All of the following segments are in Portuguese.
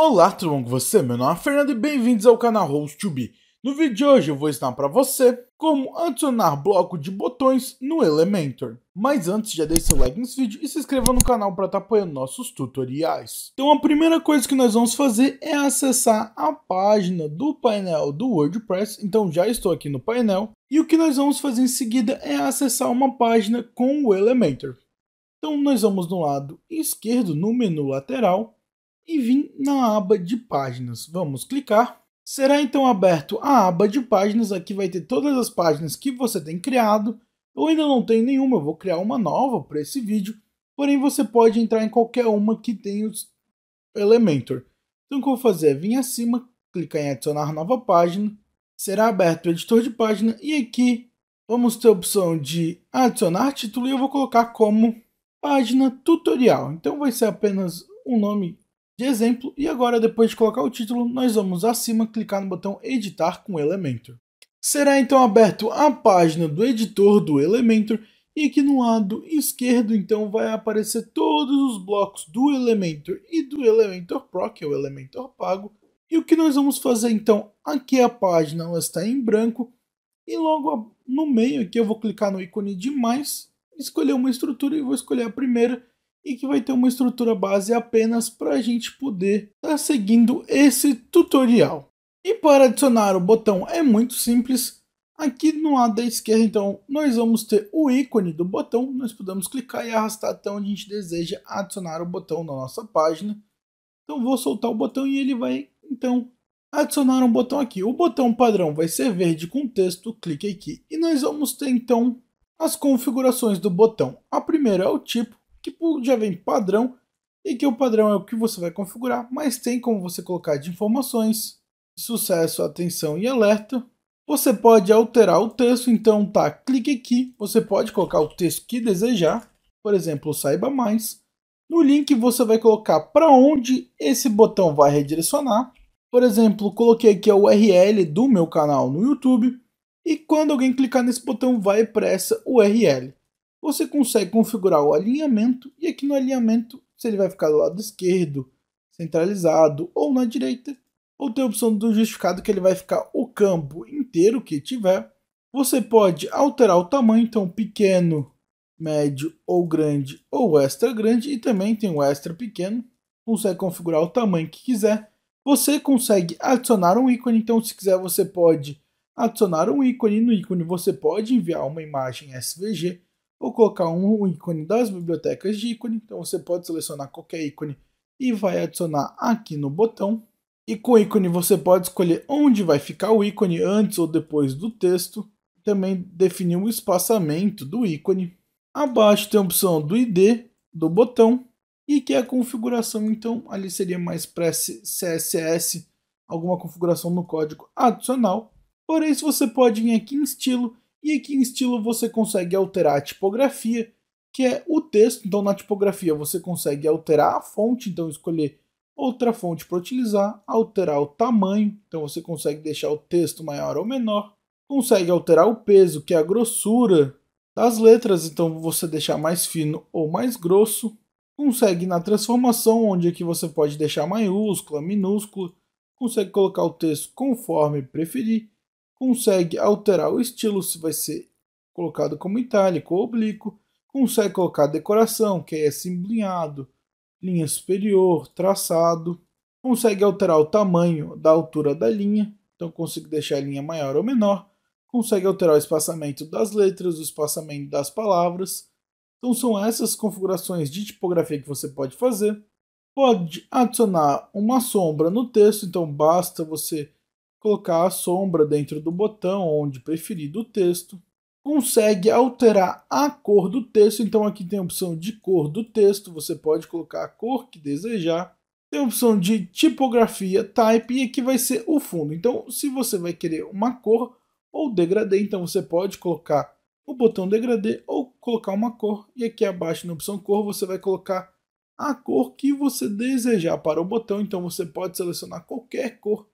Olá tudo bom com você? Meu nome é Fernando e bem-vindos ao canal host No vídeo de hoje eu vou ensinar para você como adicionar bloco de botões no Elementor. Mas antes já deixe seu like nesse vídeo e se inscreva no canal para estar tá apoiando nossos tutoriais. Então a primeira coisa que nós vamos fazer é acessar a página do painel do WordPress, então já estou aqui no painel. E o que nós vamos fazer em seguida é acessar uma página com o Elementor. Então nós vamos no lado esquerdo, no menu lateral, e vim na aba de páginas. Vamos clicar. Será então aberto a aba de páginas, aqui vai ter todas as páginas que você tem criado. Eu ainda não tenho nenhuma, eu vou criar uma nova para esse vídeo, porém você pode entrar em qualquer uma que tenha o Elementor. Então o que eu vou fazer é vir acima, clicar em adicionar nova página, será aberto o editor de página e aqui vamos ter a opção de adicionar título e eu vou colocar como página tutorial. Então vai ser apenas um nome de exemplo e agora depois de colocar o título, nós vamos acima clicar no botão editar com Elementor. Será então aberto a página do editor do Elementor e aqui no lado esquerdo então vai aparecer todos os blocos do Elementor e do Elementor Pro, que é o Elementor pago. E o que nós vamos fazer então, aqui a página ela está em branco e logo no meio aqui eu vou clicar no ícone de mais, escolher uma estrutura e vou escolher a primeira e que vai ter uma estrutura base apenas para a gente poder estar tá seguindo esse tutorial. E para adicionar o botão é muito simples, aqui no lado da esquerda então nós vamos ter o ícone do botão, nós podemos clicar e arrastar até onde a gente deseja adicionar o botão na nossa página. Então vou soltar o botão e ele vai então adicionar um botão aqui. O botão padrão vai ser verde com texto, clique aqui. E nós vamos ter então as configurações do botão. A primeira é o tipo, que tipo, já vem padrão e que o padrão é o que você vai configurar, mas tem como você colocar de informações, sucesso, atenção e alerta. Você pode alterar o texto, então tá, clique aqui, você pode colocar o texto que desejar, por exemplo, saiba mais. No link você vai colocar para onde esse botão vai redirecionar. Por exemplo, coloquei aqui a URL do meu canal no YouTube e quando alguém clicar nesse botão vai para essa URL você consegue configurar o alinhamento e aqui no alinhamento se ele vai ficar do lado esquerdo, centralizado ou na direita, ou tem a opção do justificado que ele vai ficar o campo inteiro que tiver. Você pode alterar o tamanho, então pequeno, médio ou grande ou extra grande e também tem o extra pequeno. Consegue configurar o tamanho que quiser. Você consegue adicionar um ícone, então se quiser você pode adicionar um ícone. No ícone você pode enviar uma imagem SVG Vou colocar um ícone das bibliotecas de ícone, então você pode selecionar qualquer ícone e vai adicionar aqui no botão. E com o ícone você pode escolher onde vai ficar o ícone, antes ou depois do texto. Também definir o espaçamento do ícone. Abaixo tem a opção do ID do botão e que é a configuração, então ali seria mais para CSS, alguma configuração no código adicional. Porém, se você pode vir aqui em estilo e aqui em estilo você consegue alterar a tipografia, que é o texto. Então na tipografia você consegue alterar a fonte, então escolher outra fonte para utilizar, alterar o tamanho, então você consegue deixar o texto maior ou menor, consegue alterar o peso, que é a grossura das letras, então você deixar mais fino ou mais grosso, consegue na transformação, onde aqui é você pode deixar maiúscula, minúscula, consegue colocar o texto conforme preferir, consegue alterar o estilo se vai ser colocado como itálico ou oblíquo, consegue colocar decoração, que é simblinhado, linha superior, traçado, consegue alterar o tamanho da altura da linha, então consigo deixar a linha maior ou menor, consegue alterar o espaçamento das letras, o espaçamento das palavras. Então são essas configurações de tipografia que você pode fazer. Pode adicionar uma sombra no texto, então basta você colocar a sombra dentro do botão onde preferir do texto, consegue alterar a cor do texto, então aqui tem a opção de cor do texto, você pode colocar a cor que desejar, tem a opção de tipografia, type, e aqui vai ser o fundo. Então, se você vai querer uma cor ou degradê, então você pode colocar o botão degradê ou colocar uma cor, e aqui abaixo na opção cor você vai colocar a cor que você desejar para o botão, então você pode selecionar qualquer cor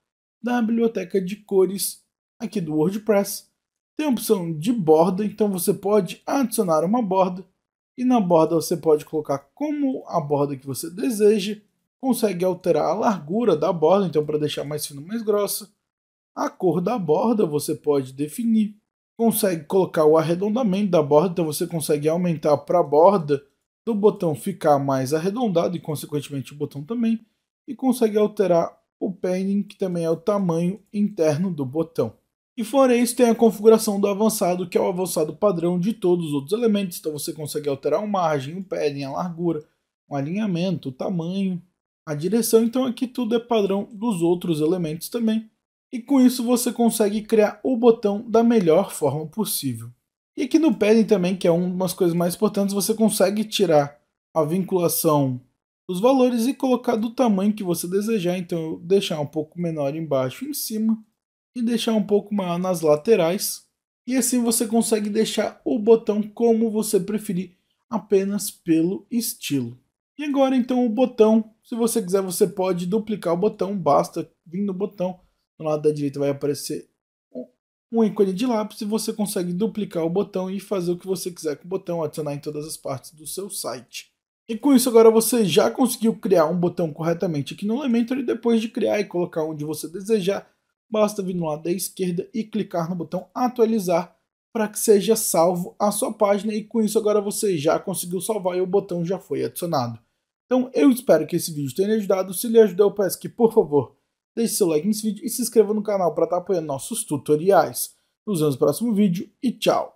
da biblioteca de cores aqui do WordPress. Tem a opção de borda, então você pode adicionar uma borda e na borda você pode colocar como a borda que você deseja, consegue alterar a largura da borda, então para deixar mais fina, mais grossa. A cor da borda você pode definir, consegue colocar o arredondamento da borda, então você consegue aumentar para a borda do botão ficar mais arredondado e consequentemente o botão também, e consegue alterar o padding, que também é o tamanho interno do botão. E fora isso, tem a configuração do avançado, que é o avançado padrão de todos os outros elementos. Então você consegue alterar a margem, o padding, a largura, o alinhamento, o tamanho, a direção. Então aqui tudo é padrão dos outros elementos também. E com isso você consegue criar o botão da melhor forma possível. E aqui no padding também, que é uma das coisas mais importantes, você consegue tirar a vinculação os valores e colocar do tamanho que você desejar. Então, eu deixar um pouco menor embaixo e em cima e deixar um pouco maior nas laterais. E assim você consegue deixar o botão como você preferir, apenas pelo estilo. E agora então o botão, se você quiser você pode duplicar o botão, basta vir no botão, no lado da direita vai aparecer um ícone de lápis e você consegue duplicar o botão e fazer o que você quiser com o botão, adicionar em todas as partes do seu site. E com isso agora você já conseguiu criar um botão corretamente aqui no Elementor e depois de criar e colocar onde você desejar, basta vir no lado da esquerda e clicar no botão atualizar para que seja salvo a sua página e com isso agora você já conseguiu salvar e o botão já foi adicionado. Então eu espero que esse vídeo tenha ajudado, se lhe ajudou eu peço que por favor deixe seu like nesse vídeo e se inscreva no canal para estar tá apoiando nossos tutoriais. Nos vemos no próximo vídeo e tchau!